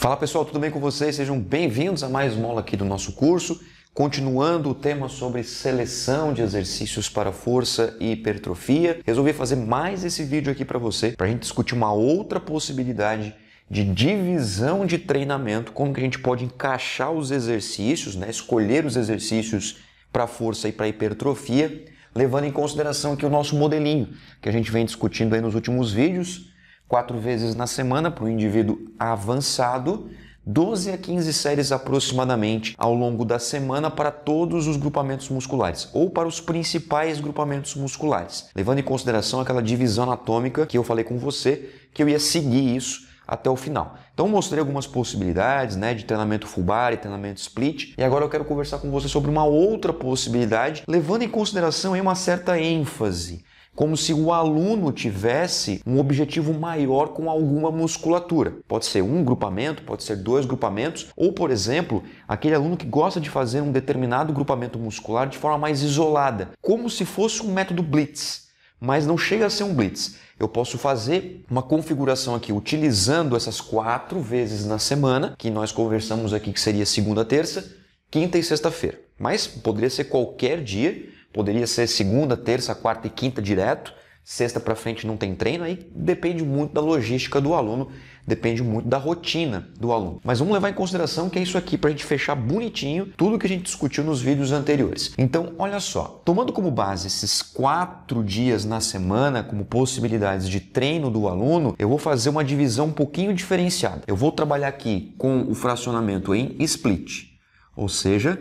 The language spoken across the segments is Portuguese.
Fala pessoal, tudo bem com vocês? Sejam bem-vindos a mais uma aula aqui do nosso curso, continuando o tema sobre seleção de exercícios para força e hipertrofia. Resolvi fazer mais esse vídeo aqui para você, para a gente discutir uma outra possibilidade de divisão de treinamento, como que a gente pode encaixar os exercícios, né? escolher os exercícios para força e para hipertrofia, levando em consideração que o nosso modelinho que a gente vem discutindo aí nos últimos vídeos quatro vezes na semana para o indivíduo avançado, 12 a 15 séries aproximadamente ao longo da semana para todos os grupamentos musculares ou para os principais grupamentos musculares, levando em consideração aquela divisão anatômica que eu falei com você, que eu ia seguir isso até o final. Então mostrei algumas possibilidades, né, de treinamento full body, treinamento split, e agora eu quero conversar com você sobre uma outra possibilidade, levando em consideração aí, uma certa ênfase como se o aluno tivesse um objetivo maior com alguma musculatura. Pode ser um grupamento, pode ser dois grupamentos, ou, por exemplo, aquele aluno que gosta de fazer um determinado grupamento muscular de forma mais isolada, como se fosse um método blitz, mas não chega a ser um blitz. Eu posso fazer uma configuração aqui utilizando essas quatro vezes na semana, que nós conversamos aqui que seria segunda, terça, quinta e sexta-feira. Mas poderia ser qualquer dia Poderia ser segunda, terça, quarta e quinta direto, sexta para frente não tem treino, aí depende muito da logística do aluno, depende muito da rotina do aluno. Mas vamos levar em consideração que é isso aqui para a gente fechar bonitinho tudo que a gente discutiu nos vídeos anteriores. Então, olha só, tomando como base esses quatro dias na semana como possibilidades de treino do aluno, eu vou fazer uma divisão um pouquinho diferenciada. Eu vou trabalhar aqui com o fracionamento em split, ou seja,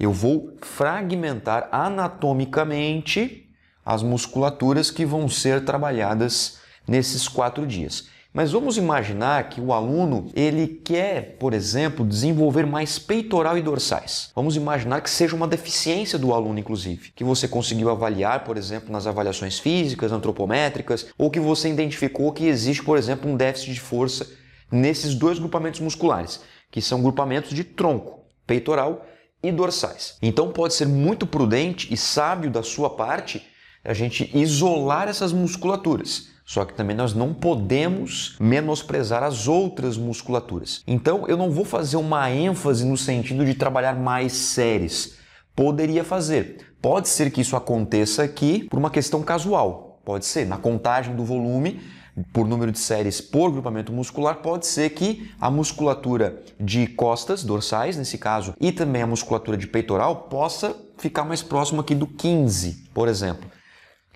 eu vou fragmentar anatomicamente as musculaturas que vão ser trabalhadas nesses quatro dias. Mas vamos imaginar que o aluno ele quer, por exemplo, desenvolver mais peitoral e dorsais. Vamos imaginar que seja uma deficiência do aluno, inclusive, que você conseguiu avaliar, por exemplo, nas avaliações físicas, antropométricas, ou que você identificou que existe, por exemplo, um déficit de força nesses dois grupamentos musculares, que são grupamentos de tronco, peitoral e dorsais. Então pode ser muito prudente e sábio da sua parte a gente isolar essas musculaturas. Só que também nós não podemos menosprezar as outras musculaturas. Então eu não vou fazer uma ênfase no sentido de trabalhar mais séries. Poderia fazer. Pode ser que isso aconteça aqui por uma questão casual. Pode ser, na contagem do volume, por número de séries por grupamento muscular, pode ser que a musculatura de costas, dorsais nesse caso, e também a musculatura de peitoral possa ficar mais próximo aqui do 15, por exemplo.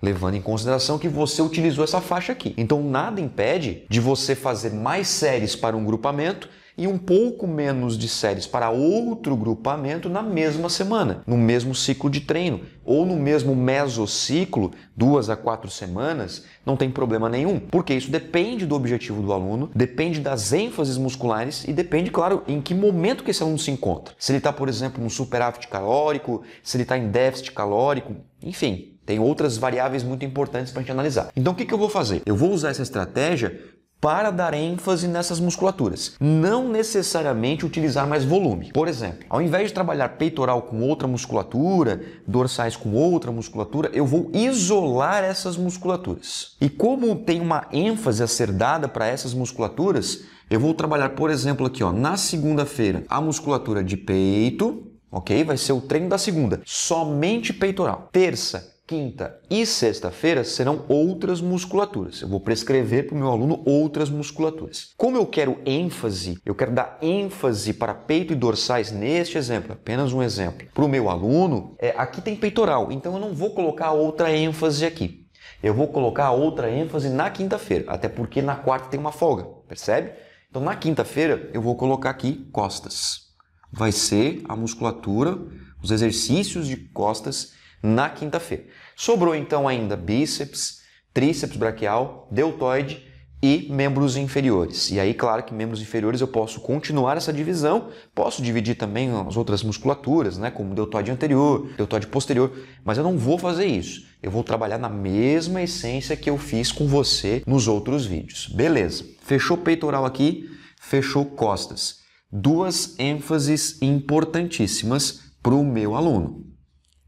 Levando em consideração que você utilizou essa faixa aqui. Então, nada impede de você fazer mais séries para um grupamento e um pouco menos de séries para outro grupamento na mesma semana, no mesmo ciclo de treino ou no mesmo mesociclo, duas a quatro semanas, não tem problema nenhum, porque isso depende do objetivo do aluno, depende das ênfases musculares e depende, claro, em que momento que esse aluno se encontra. Se ele está, por exemplo, no superávit calórico, se ele está em déficit calórico, enfim, tem outras variáveis muito importantes para a gente analisar. Então, o que, que eu vou fazer? Eu vou usar essa estratégia para dar ênfase nessas musculaturas, não necessariamente utilizar mais volume. Por exemplo, ao invés de trabalhar peitoral com outra musculatura, dorsais com outra musculatura, eu vou isolar essas musculaturas. E como tem uma ênfase a ser dada para essas musculaturas, eu vou trabalhar, por exemplo, aqui ó, na segunda-feira, a musculatura de peito, ok? Vai ser o treino da segunda, somente peitoral. Terça, Quinta e sexta-feira serão outras musculaturas. Eu vou prescrever para o meu aluno outras musculaturas. Como eu quero ênfase, eu quero dar ênfase para peito e dorsais neste exemplo, apenas um exemplo. Para o meu aluno, é, aqui tem peitoral, então eu não vou colocar outra ênfase aqui. Eu vou colocar outra ênfase na quinta-feira, até porque na quarta tem uma folga, percebe? Então na quinta-feira eu vou colocar aqui costas. Vai ser a musculatura, os exercícios de costas na quinta-feira. Sobrou então ainda bíceps, tríceps braquial, deltoide e membros inferiores. E aí, claro que membros inferiores eu posso continuar essa divisão, posso dividir também as outras musculaturas, né, como deltoide anterior, deltoide posterior, mas eu não vou fazer isso. Eu vou trabalhar na mesma essência que eu fiz com você nos outros vídeos. Beleza. Fechou peitoral aqui, fechou costas. Duas ênfases importantíssimas para o meu aluno.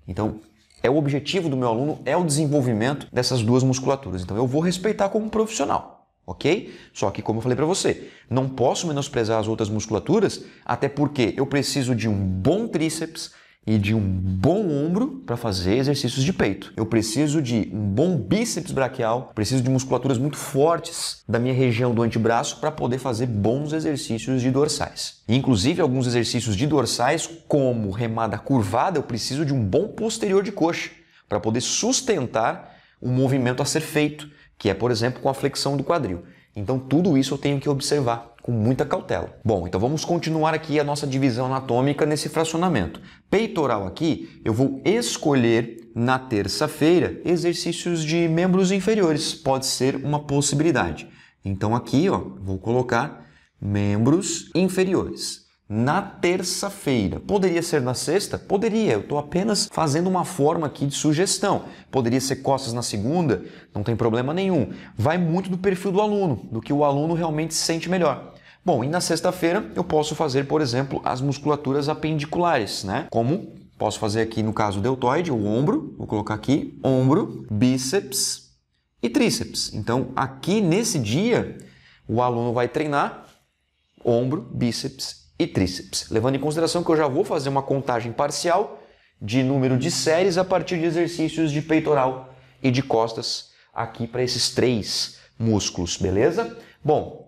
Então, é o objetivo do meu aluno é o desenvolvimento dessas duas musculaturas. Então eu vou respeitar como profissional, ok? Só que como eu falei para você, não posso menosprezar as outras musculaturas, até porque eu preciso de um bom tríceps, e de um bom ombro para fazer exercícios de peito. Eu preciso de um bom bíceps braquial, preciso de musculaturas muito fortes da minha região do antebraço para poder fazer bons exercícios de dorsais. Inclusive alguns exercícios de dorsais, como remada curvada, eu preciso de um bom posterior de coxa para poder sustentar o movimento a ser feito, que é, por exemplo, com a flexão do quadril. Então tudo isso eu tenho que observar com muita cautela. Bom, então vamos continuar aqui a nossa divisão anatômica nesse fracionamento. Peitoral aqui, eu vou escolher na terça-feira exercícios de membros inferiores, pode ser uma possibilidade. Então aqui, ó, vou colocar membros inferiores. Na terça-feira. Poderia ser na sexta? Poderia. Eu estou apenas fazendo uma forma aqui de sugestão. Poderia ser costas na segunda? Não tem problema nenhum. Vai muito do perfil do aluno, do que o aluno realmente se sente melhor. Bom, e na sexta-feira eu posso fazer, por exemplo, as musculaturas apendiculares, né? Como posso fazer aqui no caso deltoide, o ombro, vou colocar aqui, ombro, bíceps e tríceps. Então, aqui nesse dia, o aluno vai treinar ombro, bíceps e tríceps. Levando em consideração que eu já vou fazer uma contagem parcial de número de séries a partir de exercícios de peitoral e de costas aqui para esses três músculos, beleza? Bom,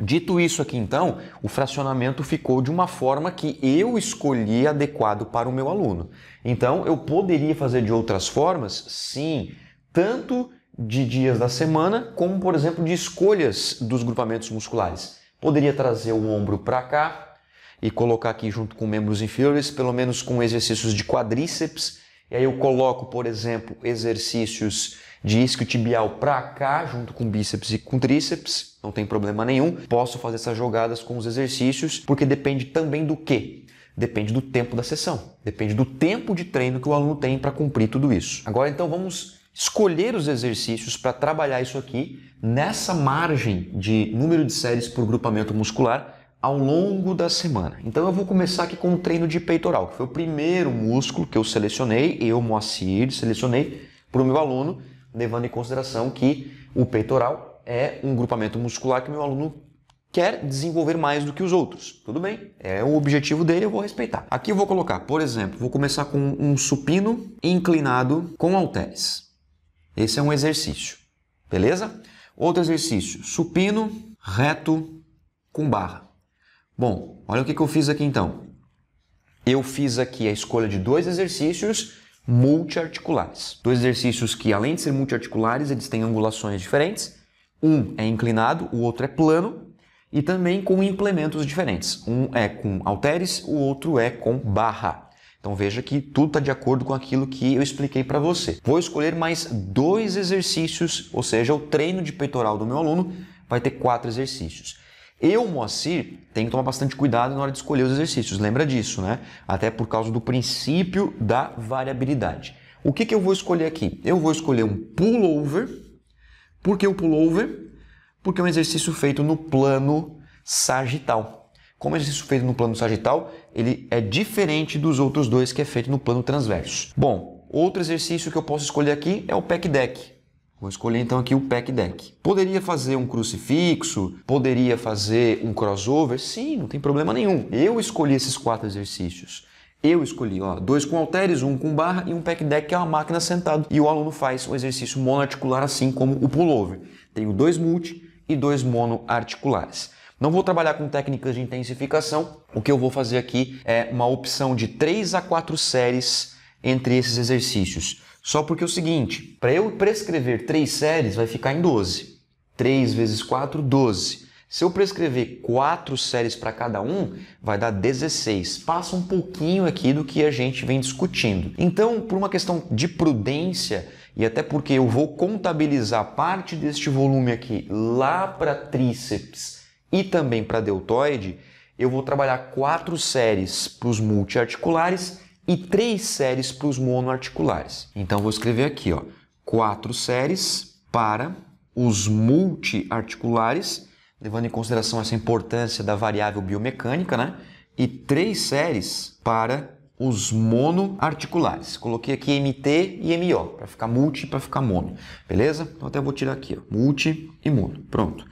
Dito isso aqui então, o fracionamento ficou de uma forma que eu escolhi adequado para o meu aluno. Então eu poderia fazer de outras formas? Sim, tanto de dias da semana, como por exemplo de escolhas dos grupamentos musculares. Poderia trazer o ombro para cá e colocar aqui junto com membros inferiores, pelo menos com exercícios de quadríceps e aí eu coloco, por exemplo, exercícios de isquiotibial para cá, junto com bíceps e com tríceps, não tem problema nenhum. Posso fazer essas jogadas com os exercícios, porque depende também do quê? Depende do tempo da sessão, depende do tempo de treino que o aluno tem para cumprir tudo isso. Agora então vamos escolher os exercícios para trabalhar isso aqui nessa margem de número de séries por grupamento muscular ao longo da semana. Então eu vou começar aqui com o um treino de peitoral, que foi o primeiro músculo que eu selecionei, eu, Moacir, selecionei para o meu aluno, levando em consideração que o peitoral é um grupamento muscular que meu aluno quer desenvolver mais do que os outros. Tudo bem, é o objetivo dele, eu vou respeitar. Aqui eu vou colocar, por exemplo, vou começar com um supino inclinado com halteres. Esse é um exercício, beleza? Outro exercício, supino reto com barra. Bom, olha o que, que eu fiz aqui então. Eu fiz aqui a escolha de dois exercícios multiarticulares. Dois exercícios que, além de ser multiarticulares, eles têm angulações diferentes. Um é inclinado, o outro é plano e também com implementos diferentes. Um é com halteres, o outro é com barra. Então veja que tudo está de acordo com aquilo que eu expliquei para você. Vou escolher mais dois exercícios, ou seja, o treino de peitoral do meu aluno vai ter quatro exercícios. Eu, Moacir, tenho que tomar bastante cuidado na hora de escolher os exercícios, lembra disso, né? Até por causa do princípio da variabilidade. O que, que eu vou escolher aqui? Eu vou escolher um pullover. Por que o pullover? Porque é um exercício feito no plano sagital. Como é exercício feito no plano sagital, ele é diferente dos outros dois que é feito no plano transverso. Bom, outro exercício que eu posso escolher aqui é o pec deck. Vou escolher então aqui o pack deck. Poderia fazer um crucifixo, poderia fazer um crossover, sim, não tem problema nenhum. Eu escolhi esses quatro exercícios. Eu escolhi, ó, dois com halteres, um com barra e um pack deck que é uma máquina sentado. E o aluno faz um exercício monoarticular assim como o pullover. Tenho dois multi e dois monoarticulares. Não vou trabalhar com técnicas de intensificação. O que eu vou fazer aqui é uma opção de 3 a 4 séries entre esses exercícios. Só porque é o seguinte, para eu prescrever três séries vai ficar em 12. 3 vezes 4, 12. Se eu prescrever quatro séries para cada um, vai dar 16. Passa um pouquinho aqui do que a gente vem discutindo. Então, por uma questão de prudência, e até porque eu vou contabilizar parte deste volume aqui lá para tríceps e também para deltoide, eu vou trabalhar quatro séries para os multiarticulares e três séries para os monoarticulares. Então vou escrever aqui, ó, quatro séries para os multiarticulares, levando em consideração essa importância da variável biomecânica, né? E três séries para os monoarticulares. Coloquei aqui MT e MO, para ficar multi, para ficar mono. Beleza? Então até vou tirar aqui, ó, multi e mono. Pronto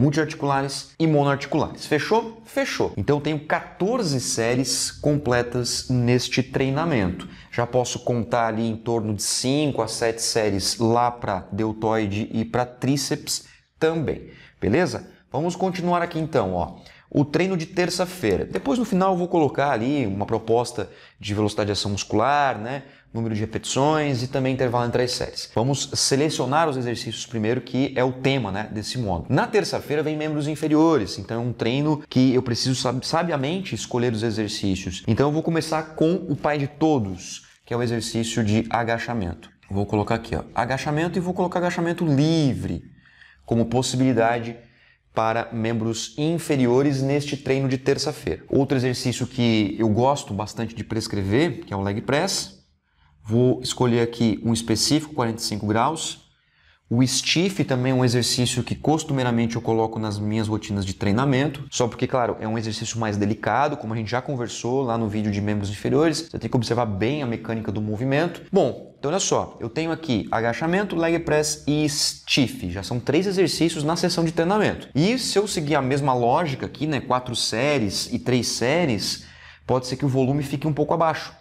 multiarticulares e monoarticulares. Fechou? Fechou. Então eu tenho 14 séries completas neste treinamento. Já posso contar ali em torno de 5 a 7 séries lá para deltoide e para tríceps também. Beleza? Vamos continuar aqui então, ó o treino de terça-feira. Depois no final eu vou colocar ali uma proposta de velocidade de ação muscular, né? número de repetições e também intervalo entre as séries. Vamos selecionar os exercícios primeiro, que é o tema né, desse módulo. Na terça-feira vem membros inferiores, então é um treino que eu preciso sabiamente escolher os exercícios. Então eu vou começar com o pai de todos, que é o exercício de agachamento. Vou colocar aqui, ó, agachamento e vou colocar agachamento livre como possibilidade para membros inferiores neste treino de terça-feira. Outro exercício que eu gosto bastante de prescrever, que é o leg press, Vou escolher aqui um específico 45 graus. O stiff também é um exercício que costumeiramente eu coloco nas minhas rotinas de treinamento, só porque, claro, é um exercício mais delicado, como a gente já conversou lá no vídeo de membros inferiores, você tem que observar bem a mecânica do movimento. Bom, então olha só, eu tenho aqui agachamento, leg press e stiff, já são três exercícios na sessão de treinamento. E se eu seguir a mesma lógica aqui, né, quatro séries e três séries, pode ser que o volume fique um pouco abaixo.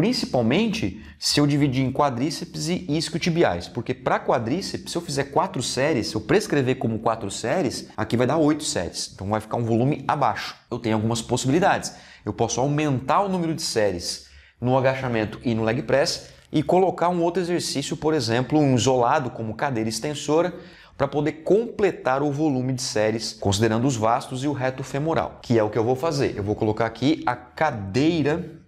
Principalmente se eu dividir em quadríceps e isquiotibiais, porque para quadríceps, se eu fizer quatro séries, se eu prescrever como quatro séries, aqui vai dar oito séries, então vai ficar um volume abaixo. Eu tenho algumas possibilidades. Eu posso aumentar o número de séries no agachamento e no leg press e colocar um outro exercício, por exemplo, um isolado como cadeira extensora, para poder completar o volume de séries, considerando os vastos e o reto femoral, que é o que eu vou fazer. Eu vou colocar aqui a cadeira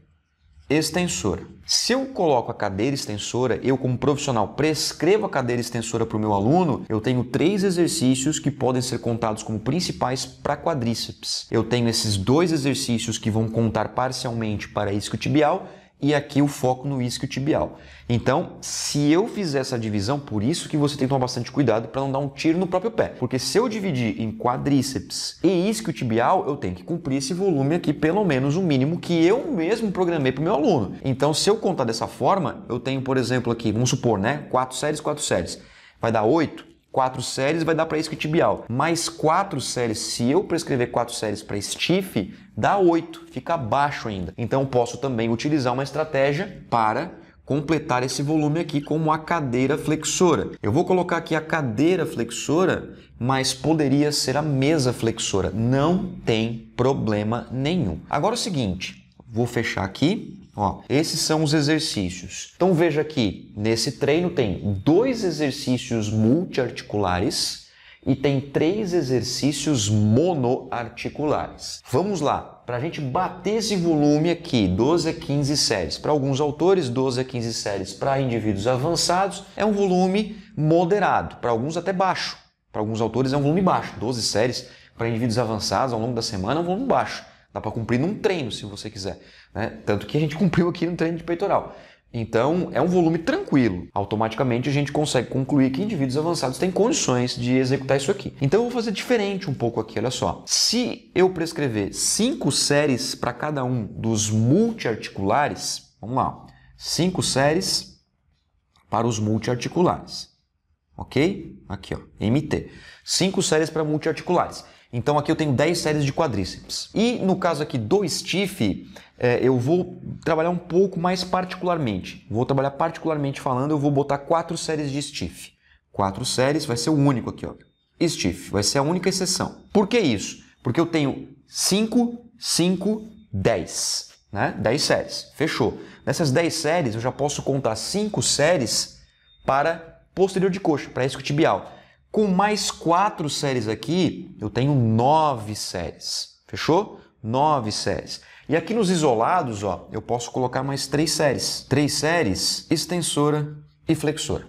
extensora. Se eu coloco a cadeira extensora, eu como profissional prescrevo a cadeira extensora para o meu aluno, eu tenho três exercícios que podem ser contados como principais para quadríceps. Eu tenho esses dois exercícios que vão contar parcialmente para isquiotibial e aqui o foco no isquiotibial. Então, se eu fizer essa divisão, por isso que você tem que tomar bastante cuidado para não dar um tiro no próprio pé, porque se eu dividir em quadríceps e isquiotibial, eu tenho que cumprir esse volume aqui pelo menos o um mínimo que eu mesmo programei para o meu aluno. Então, se eu contar dessa forma, eu tenho, por exemplo, aqui, vamos supor, né, quatro séries, quatro séries, vai dar oito quatro séries vai dar para tibial. Mais quatro séries, se eu prescrever quatro séries para stiff, dá oito, fica baixo ainda. Então posso também utilizar uma estratégia para completar esse volume aqui como a cadeira flexora. Eu vou colocar aqui a cadeira flexora, mas poderia ser a mesa flexora. Não tem problema nenhum. Agora é o seguinte, vou fechar aqui Ó, esses são os exercícios. Então veja aqui, nesse treino tem dois exercícios multiarticulares e tem três exercícios monoarticulares. Vamos lá, para a gente bater esse volume aqui, 12 a 15 séries. Para alguns autores, 12 a 15 séries para indivíduos avançados é um volume moderado, para alguns até baixo. Para alguns autores é um volume baixo, 12 séries para indivíduos avançados ao longo da semana é um volume baixo. Dá para cumprir num treino, se você quiser. Né? Tanto que a gente cumpriu aqui no treino de peitoral. Então, é um volume tranquilo. Automaticamente a gente consegue concluir que indivíduos avançados têm condições de executar isso aqui. Então, eu vou fazer diferente um pouco aqui, olha só. Se eu prescrever cinco séries para cada um dos multiarticulares, vamos lá, cinco séries para os multiarticulares, ok? Aqui, ó, MT. Cinco séries para multiarticulares. Então aqui eu tenho 10 séries de quadríceps. E no caso aqui do stiff, é, eu vou trabalhar um pouco mais particularmente. Vou trabalhar particularmente falando, eu vou botar quatro séries de stiff. Quatro séries vai ser o único aqui, ó. Stiff vai ser a única exceção. Por que isso? Porque eu tenho 5, 5, 10, né? 10 séries. Fechou. Nessas 10 séries eu já posso contar 5 séries para posterior de coxa, para isquiotibial. tibial. Com mais quatro séries aqui, eu tenho nove séries. Fechou? Nove séries. E aqui nos isolados, ó, eu posso colocar mais três séries. Três séries, extensora e flexora.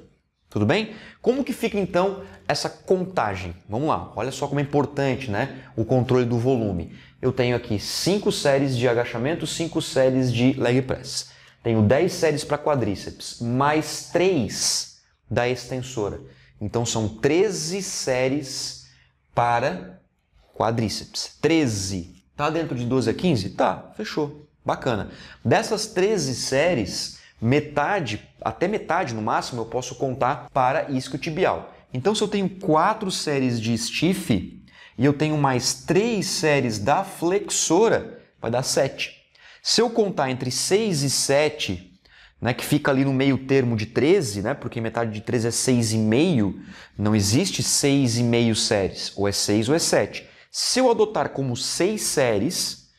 Tudo bem? Como que fica então essa contagem? Vamos lá, olha só como é importante né? o controle do volume. Eu tenho aqui cinco séries de agachamento, cinco séries de leg press. Tenho 10 séries para quadríceps, mais 3 da extensora. Então são 13 séries para quadríceps. 13. Tá dentro de 12 a 15? Tá, fechou. Bacana. Dessas 13 séries, metade, até metade no máximo, eu posso contar para isquiotibial. Então, se eu tenho quatro séries de stiff e eu tenho mais três séries da flexora, vai dar 7. Se eu contar entre 6 e 7 né, que fica ali no meio termo de 13, né, porque metade de 13 é 6,5, não existe 6,5 séries, ou é 6 ou é 7. Se eu adotar como 6 séries,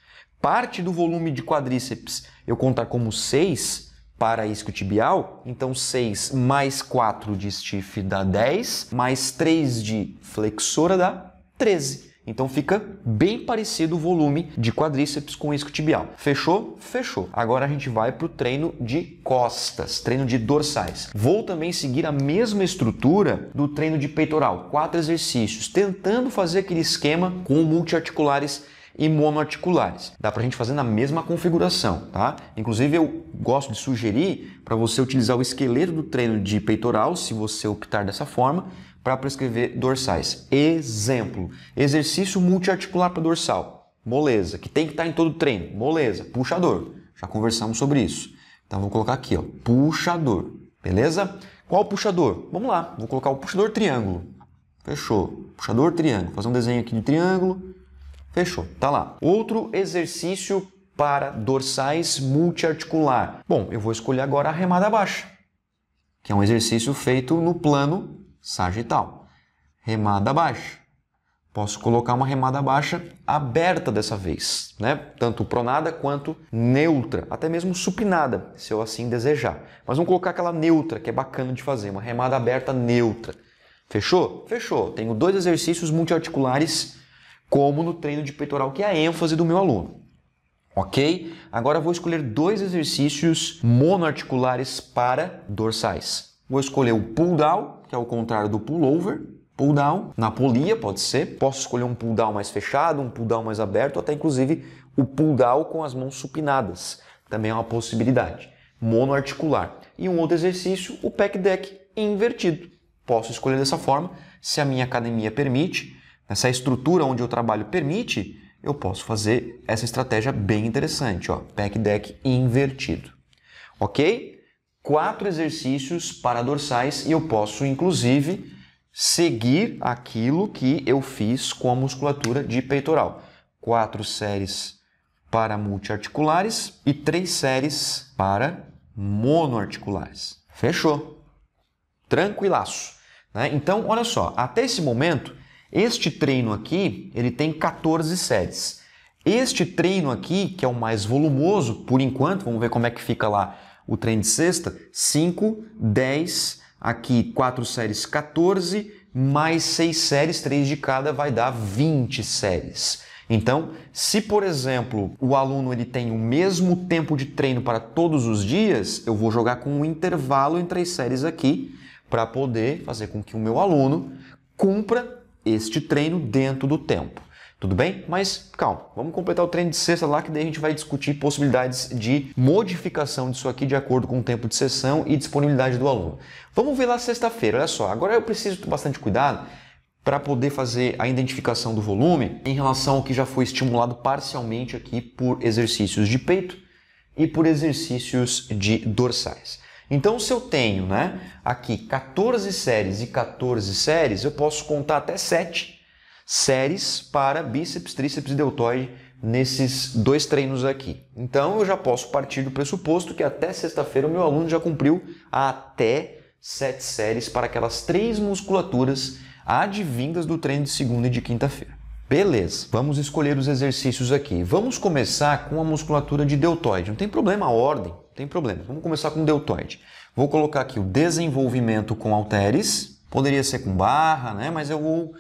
parte do volume de quadríceps eu contar como 6 para isquiotibial, então 6 mais 4 de stiff dá 10, mais 3 de flexora dá 13. Então fica bem parecido o volume de quadríceps com tibial. Fechou? Fechou. Agora a gente vai para o treino de costas, treino de dorsais. Vou também seguir a mesma estrutura do treino de peitoral, quatro exercícios, tentando fazer aquele esquema com multiarticulares e monoarticulares. Dá para a gente fazer na mesma configuração, tá? Inclusive eu gosto de sugerir para você utilizar o esqueleto do treino de peitoral, se você optar dessa forma, para prescrever dorsais. Exemplo: exercício multiarticular para dorsal. Moleza, que tem que estar tá em todo treino. Moleza, puxador. Já conversamos sobre isso. Então vou colocar aqui, ó, puxador. Beleza? Qual puxador? Vamos lá, vou colocar o puxador triângulo. Fechou. Puxador triângulo. Fazer um desenho aqui de triângulo. Fechou. Tá lá. Outro exercício para dorsais multiarticular. Bom, eu vou escolher agora a remada baixa, que é um exercício feito no plano sagital. Remada baixa. Posso colocar uma remada baixa aberta dessa vez, né? Tanto pronada quanto neutra, até mesmo supinada, se eu assim desejar. Mas vamos colocar aquela neutra, que é bacana de fazer, uma remada aberta neutra. Fechou? Fechou. Tenho dois exercícios multiarticulares, como no treino de peitoral, que é a ênfase do meu aluno. Ok? Agora vou escolher dois exercícios monoarticulares para dorsais. Vou escolher o pull down que é o contrário do pullover, pull down, na polia pode ser, posso escolher um pull down mais fechado, um pull down mais aberto, até inclusive o pull down com as mãos supinadas, também é uma possibilidade, monoarticular. E um outro exercício, o pec deck invertido. Posso escolher dessa forma, se a minha academia permite, nessa estrutura onde eu trabalho permite, eu posso fazer essa estratégia bem interessante, ó, pec deck invertido. OK? quatro exercícios para dorsais e eu posso, inclusive, seguir aquilo que eu fiz com a musculatura de peitoral. Quatro séries para multiarticulares e três séries para monoarticulares. Fechou? Tranquilaço. Né? Então, olha só, até esse momento, este treino aqui, ele tem 14 séries. Este treino aqui, que é o mais volumoso, por enquanto, vamos ver como é que fica lá o trem de sexta, 5, 10, aqui 4 séries 14, mais 6 séries, 3 de cada, vai dar 20 séries. Então, se por exemplo o aluno ele tem o mesmo tempo de treino para todos os dias, eu vou jogar com um intervalo entre as séries aqui para poder fazer com que o meu aluno cumpra este treino dentro do tempo. Tudo bem? Mas calma, vamos completar o treino de sexta lá que daí a gente vai discutir possibilidades de modificação disso aqui de acordo com o tempo de sessão e disponibilidade do aluno. Vamos ver lá sexta-feira, olha só. Agora eu preciso ter bastante cuidado para poder fazer a identificação do volume em relação ao que já foi estimulado parcialmente aqui por exercícios de peito e por exercícios de dorsais. Então, se eu tenho né, aqui 14 séries e 14 séries, eu posso contar até 7 séries para bíceps, tríceps e deltoide nesses dois treinos aqui. Então eu já posso partir do pressuposto que até sexta-feira o meu aluno já cumpriu até sete séries para aquelas três musculaturas advindas do treino de segunda e de quinta-feira. Beleza, vamos escolher os exercícios aqui. Vamos começar com a musculatura de deltoide. Não tem problema a ordem, não tem problema. Vamos começar com o deltoide. Vou colocar aqui o desenvolvimento com halteres. Poderia ser com barra, né? Mas eu vou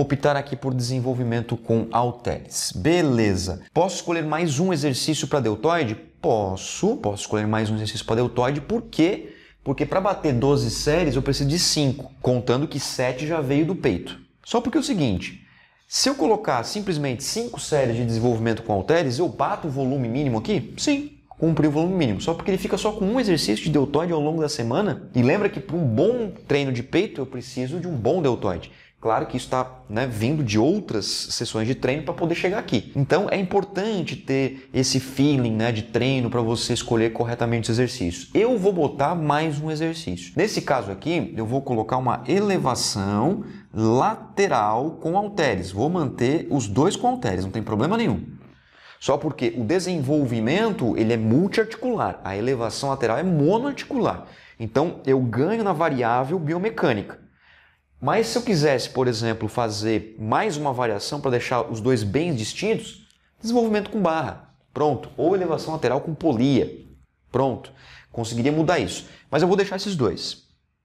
optar aqui por desenvolvimento com halteres. Beleza. Posso escolher mais um exercício para deltoide? Posso. Posso escolher mais um exercício para deltoide quê? porque para bater 12 séries eu preciso de 5, contando que 7 já veio do peito. Só porque é o seguinte, se eu colocar simplesmente 5 séries de desenvolvimento com halteres, eu bato o volume mínimo aqui? Sim, cumpri o volume mínimo. Só porque ele fica só com um exercício de deltoide ao longo da semana. E lembra que para um bom treino de peito eu preciso de um bom deltoide. Claro que isso está né, vindo de outras sessões de treino para poder chegar aqui. Então é importante ter esse feeling né, de treino para você escolher corretamente os exercícios. Eu vou botar mais um exercício. Nesse caso aqui, eu vou colocar uma elevação lateral com halteres. Vou manter os dois com halteres, não tem problema nenhum. Só porque o desenvolvimento ele é multiarticular, a elevação lateral é monoarticular. Então eu ganho na variável biomecânica. Mas se eu quisesse, por exemplo, fazer mais uma variação para deixar os dois bens distintos, desenvolvimento com barra, pronto. Ou elevação lateral com polia, pronto. Conseguiria mudar isso. Mas eu vou deixar esses dois.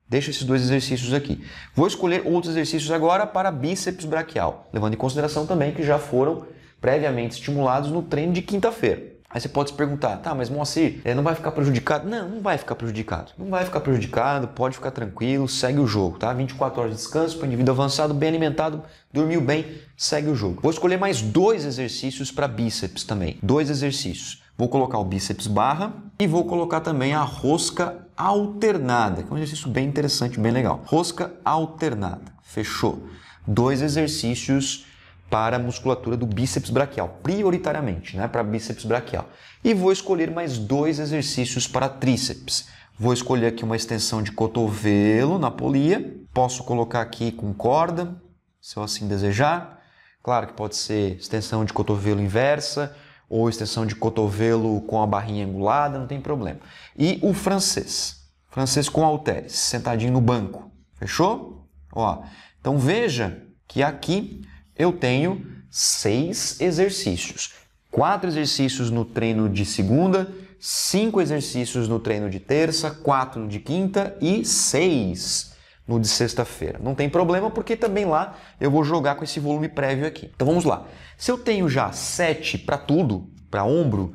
Deixo esses dois exercícios aqui. Vou escolher outros exercícios agora para bíceps braquial, levando em consideração também que já foram previamente estimulados no treino de quinta-feira. Aí você pode se perguntar, tá, mas Moacir, eh, não vai ficar prejudicado? Não, não vai ficar prejudicado. Não vai ficar prejudicado, pode ficar tranquilo, segue o jogo, tá? 24 horas de descanso para indivíduo avançado, bem alimentado, dormiu bem, segue o jogo. Vou escolher mais dois exercícios para bíceps também. Dois exercícios. Vou colocar o bíceps barra e vou colocar também a rosca alternada, que é um exercício bem interessante, bem legal. Rosca alternada. Fechou. Dois exercícios para a musculatura do bíceps braquial, prioritariamente, né, para bíceps braquial. E vou escolher mais dois exercícios para tríceps. Vou escolher aqui uma extensão de cotovelo na polia. Posso colocar aqui com corda, se eu assim desejar. Claro que pode ser extensão de cotovelo inversa ou extensão de cotovelo com a barrinha angulada, não tem problema. E o francês. Francês com halteres, sentadinho no banco. Fechou? Ó. Então veja que aqui eu tenho seis exercícios. Quatro exercícios no treino de segunda, cinco exercícios no treino de terça, quatro no de quinta e seis no de sexta-feira. Não tem problema, porque também lá eu vou jogar com esse volume prévio aqui. Então vamos lá. Se eu tenho já 7 para tudo, para ombro,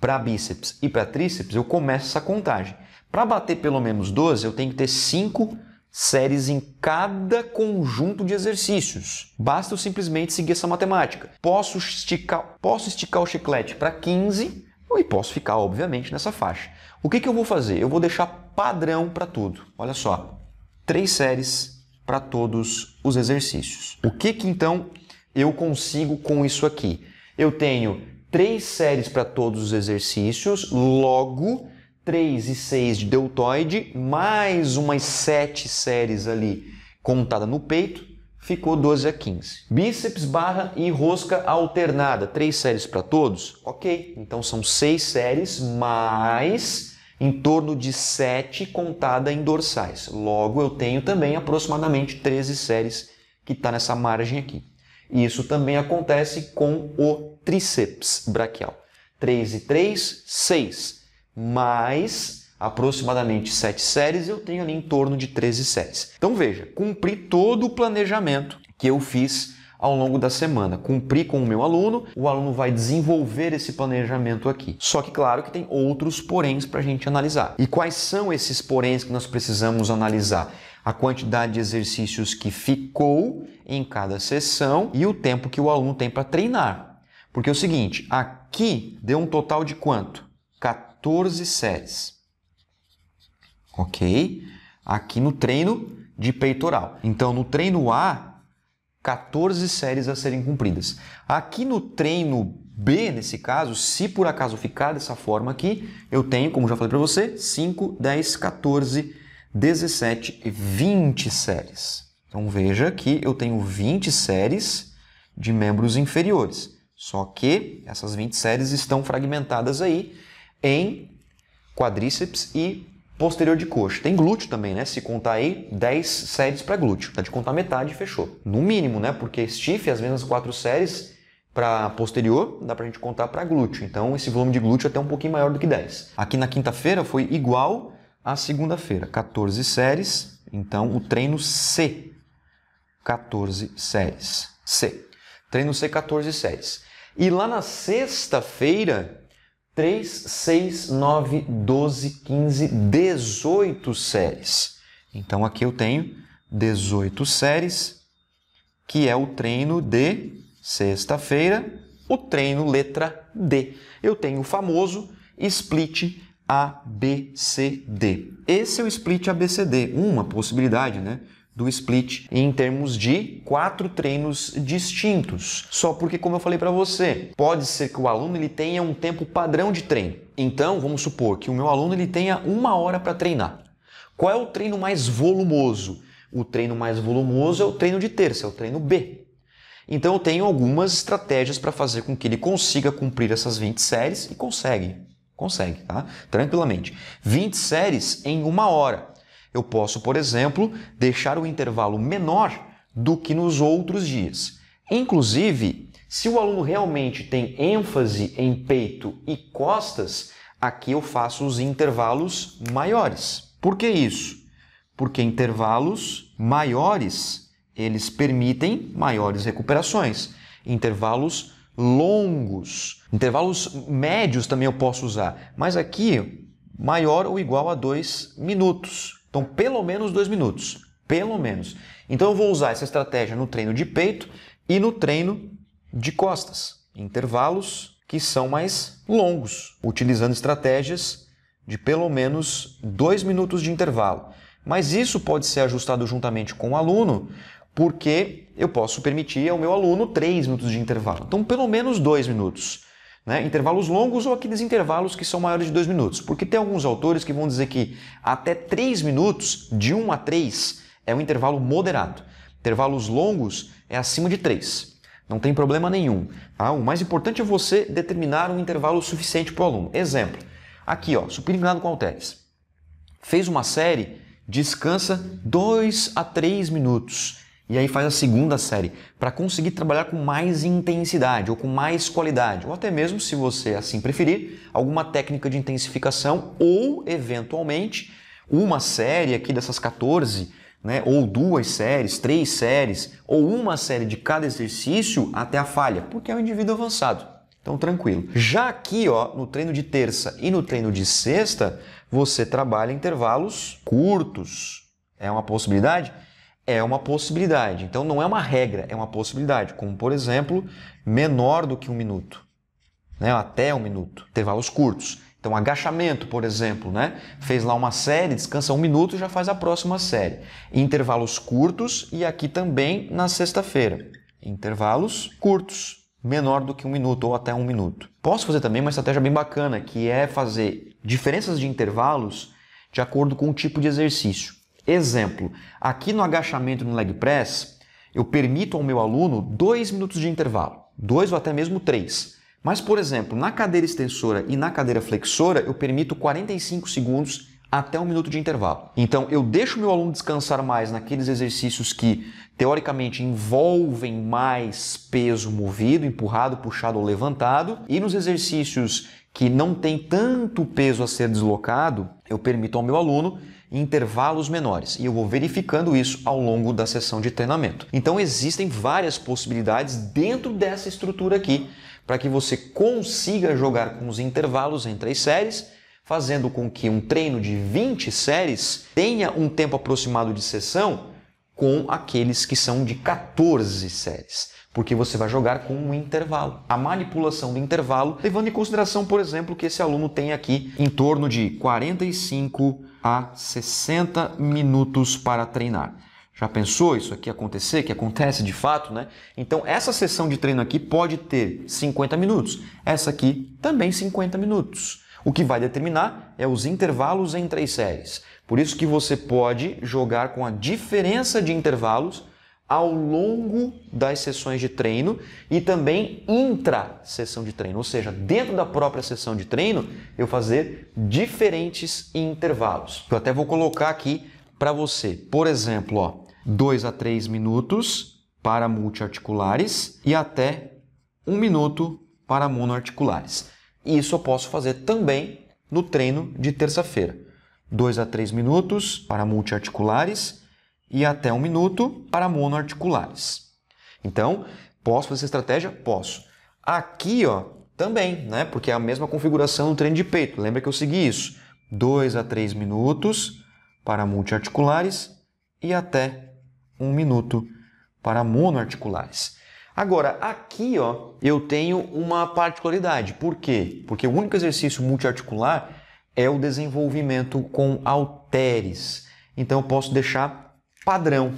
para bíceps e para tríceps, eu começo essa contagem. Para bater pelo menos 12, eu tenho que ter 5 séries em cada conjunto de exercícios. Basta eu simplesmente seguir essa matemática. Posso esticar, posso esticar o chiclete para 15 e posso ficar, obviamente, nessa faixa. O que, que eu vou fazer? Eu vou deixar padrão para tudo. Olha só, três séries para todos os exercícios. O que, que então eu consigo com isso aqui? Eu tenho três séries para todos os exercícios, logo 3 e 6 de deltoide, mais umas 7 séries ali contada no peito, ficou 12 a 15. Bíceps, barra e rosca alternada, 3 séries para todos? Ok, então são 6 séries mais em torno de 7 contada em dorsais. Logo, eu tenho também aproximadamente 13 séries que está nessa margem aqui. isso também acontece com o tríceps braquial. 3 e 3, 6 mais aproximadamente 7 séries, eu tenho ali em torno de 13 séries. Então veja, cumpri todo o planejamento que eu fiz ao longo da semana. Cumpri com o meu aluno, o aluno vai desenvolver esse planejamento aqui. Só que, claro, que tem outros poréns para a gente analisar. E quais são esses poréns que nós precisamos analisar? A quantidade de exercícios que ficou em cada sessão e o tempo que o aluno tem para treinar. Porque é o seguinte, aqui deu um total de quanto? 14 séries. Ok? Aqui no treino de peitoral. Então, no treino A, 14 séries a serem cumpridas. Aqui no treino B, nesse caso, se por acaso ficar dessa forma aqui, eu tenho, como já falei para você, 5, 10, 14, 17, e 20 séries. Então veja que eu tenho 20 séries de membros inferiores. Só que essas 20 séries estão fragmentadas aí em quadríceps e posterior de coxa. Tem glúteo também, né? Se contar aí 10 séries para glúteo. Tá de contar metade, fechou. No mínimo, né? Porque stiff, às vezes quatro séries para posterior, dá pra gente contar para glúteo. Então esse volume de glúteo é até um pouquinho maior do que 10. Aqui na quinta-feira foi igual à segunda-feira, 14 séries. Então o treino C, 14 séries. C. Treino C, 14 séries. E lá na sexta-feira, 3, 6, 9, 12, 15, 18 séries. Então aqui eu tenho 18 séries, que é o treino de sexta-feira, o treino letra D. Eu tenho o famoso split ABCD. Esse é o split ABCD, uma possibilidade, né? do split em termos de quatro treinos distintos. Só porque, como eu falei para você, pode ser que o aluno ele tenha um tempo padrão de treino. Então, vamos supor que o meu aluno ele tenha uma hora para treinar. Qual é o treino mais volumoso? O treino mais volumoso é o treino de terça, é o treino B. Então, eu tenho algumas estratégias para fazer com que ele consiga cumprir essas 20 séries e consegue. Consegue, tá? Tranquilamente. 20 séries em uma hora. Eu posso, por exemplo, deixar o intervalo menor do que nos outros dias. Inclusive, se o aluno realmente tem ênfase em peito e costas, aqui eu faço os intervalos maiores. Por que isso? Porque intervalos maiores, eles permitem maiores recuperações. Intervalos longos, intervalos médios também eu posso usar, mas aqui maior ou igual a dois minutos. Então, pelo menos dois minutos. Pelo menos. Então, eu vou usar essa estratégia no treino de peito e no treino de costas. Intervalos que são mais longos, utilizando estratégias de pelo menos dois minutos de intervalo. Mas isso pode ser ajustado juntamente com o aluno, porque eu posso permitir ao meu aluno três minutos de intervalo. Então, pelo menos dois minutos. Né? Intervalos longos ou aqueles intervalos que são maiores de dois minutos, porque tem alguns autores que vão dizer que até três minutos, de um a três, é um intervalo moderado. Intervalos longos é acima de três. Não tem problema nenhum. Tá? O mais importante é você determinar um intervalo suficiente para o aluno. Exemplo, aqui, ó, superinclinado com halteres. Fez uma série, descansa dois a três minutos e aí faz a segunda série para conseguir trabalhar com mais intensidade ou com mais qualidade, ou até mesmo, se você assim preferir, alguma técnica de intensificação ou, eventualmente, uma série aqui dessas 14, né, ou duas séries, três séries, ou uma série de cada exercício até a falha, porque é um indivíduo avançado. Então, tranquilo. Já aqui, ó, no treino de terça e no treino de sexta, você trabalha intervalos curtos. É uma possibilidade é uma possibilidade. Então não é uma regra, é uma possibilidade. Como por exemplo, menor do que um minuto, né? até um minuto, intervalos curtos. Então agachamento, por exemplo, né? fez lá uma série, descansa um minuto, e já faz a próxima série. Intervalos curtos e aqui também na sexta-feira. Intervalos curtos, menor do que um minuto ou até um minuto. Posso fazer também uma estratégia bem bacana, que é fazer diferenças de intervalos de acordo com o tipo de exercício. Exemplo, aqui no agachamento no leg press, eu permito ao meu aluno dois minutos de intervalo, dois ou até mesmo três. Mas, por exemplo, na cadeira extensora e na cadeira flexora, eu permito 45 segundos até um minuto de intervalo. Então, eu deixo meu aluno descansar mais naqueles exercícios que, teoricamente, envolvem mais peso movido, empurrado, puxado ou levantado, e nos exercícios que não tem tanto peso a ser deslocado, eu permito ao meu aluno em intervalos menores, e eu vou verificando isso ao longo da sessão de treinamento. Então existem várias possibilidades dentro dessa estrutura aqui para que você consiga jogar com os intervalos entre as séries, fazendo com que um treino de 20 séries tenha um tempo aproximado de sessão com aqueles que são de 14 séries, porque você vai jogar com um intervalo, a manipulação do intervalo, levando em consideração, por exemplo, que esse aluno tem aqui em torno de 45 a 60 minutos para treinar. Já pensou isso aqui acontecer, que acontece de fato, né? Então essa sessão de treino aqui pode ter 50 minutos, essa aqui também 50 minutos. O que vai determinar é os intervalos entre as séries. Por isso que você pode jogar com a diferença de intervalos ao longo das sessões de treino e também intra sessão de treino, ou seja, dentro da própria sessão de treino, eu fazer diferentes intervalos. Eu até vou colocar aqui para você. Por exemplo, ó, 2 a 3 minutos para multiarticulares e até 1 um minuto para monoarticulares. Isso eu posso fazer também no treino de terça-feira. 2 a 3 minutos para multiarticulares e até um minuto para monoarticulares. Então, posso fazer essa estratégia? Posso. Aqui, ó, também, né? Porque é a mesma configuração do treino de peito. Lembra que eu segui isso? 2 a 3 minutos para multiarticulares e até 1 um minuto para monoarticulares. Agora, aqui ó, eu tenho uma particularidade. Por quê? Porque o único exercício multiarticular é o desenvolvimento com halteres. Então eu posso deixar padrão.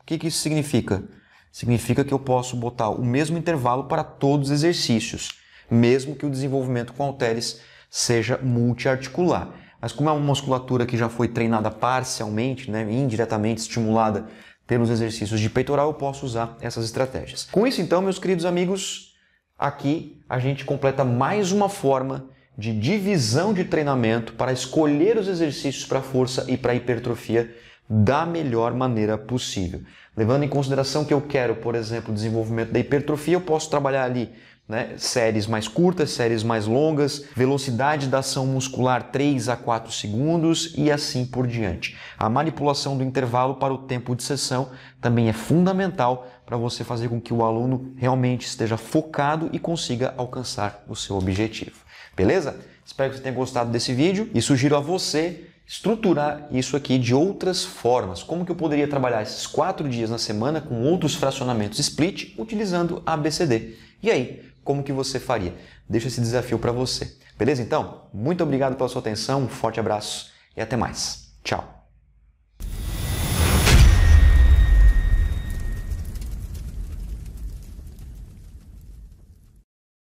O que, que isso significa? Significa que eu posso botar o mesmo intervalo para todos os exercícios, mesmo que o desenvolvimento com halteres seja multiarticular. Mas como é uma musculatura que já foi treinada parcialmente, né, indiretamente estimulada pelos exercícios de peitoral, eu posso usar essas estratégias. Com isso, então, meus queridos amigos, aqui a gente completa mais uma forma de divisão de treinamento para escolher os exercícios para força e para hipertrofia da melhor maneira possível. Levando em consideração que eu quero, por exemplo, desenvolvimento da hipertrofia, eu posso trabalhar ali né? séries mais curtas, séries mais longas, velocidade da ação muscular 3 a 4 segundos e assim por diante. A manipulação do intervalo para o tempo de sessão também é fundamental para você fazer com que o aluno realmente esteja focado e consiga alcançar o seu objetivo. Beleza? Espero que você tenha gostado desse vídeo e sugiro a você estruturar isso aqui de outras formas. Como que eu poderia trabalhar esses quatro dias na semana com outros fracionamentos split utilizando ABCD? E aí, como que você faria? Deixa esse desafio para você. Beleza? Então, muito obrigado pela sua atenção, um forte abraço e até mais. Tchau!